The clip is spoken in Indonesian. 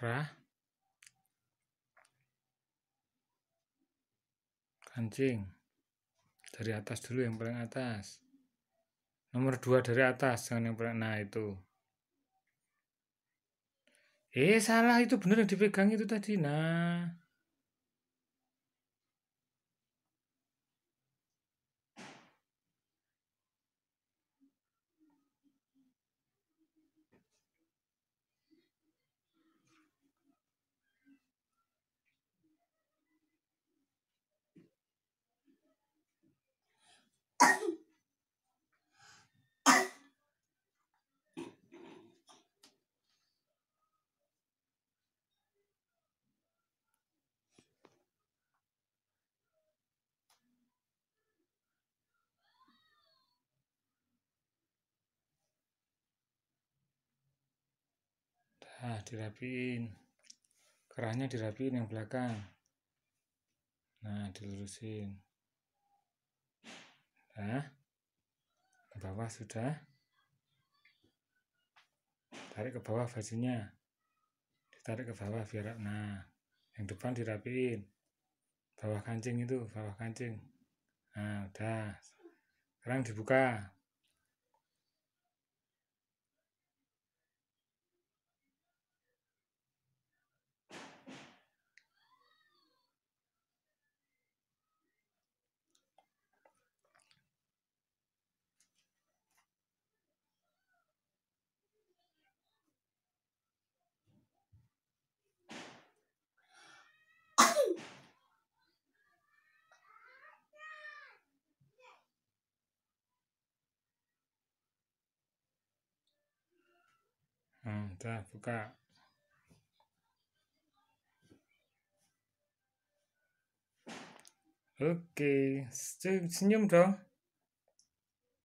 kerah kancing dari atas dulu yang paling atas nomor dua dari atas jangan yang paling nah itu eh salah itu bener yang dipegang itu tadi nah nah dirapiin kerahnya dirapiin yang belakang nah dilurusin nah ke bawah sudah tarik ke bawah bajunya ditarik ke bawah biar nah yang depan dirapiin bawah kancing itu bawah kancing nah udah sekarang dibuka 응, 자, 볼까. 오케이. 신념 더.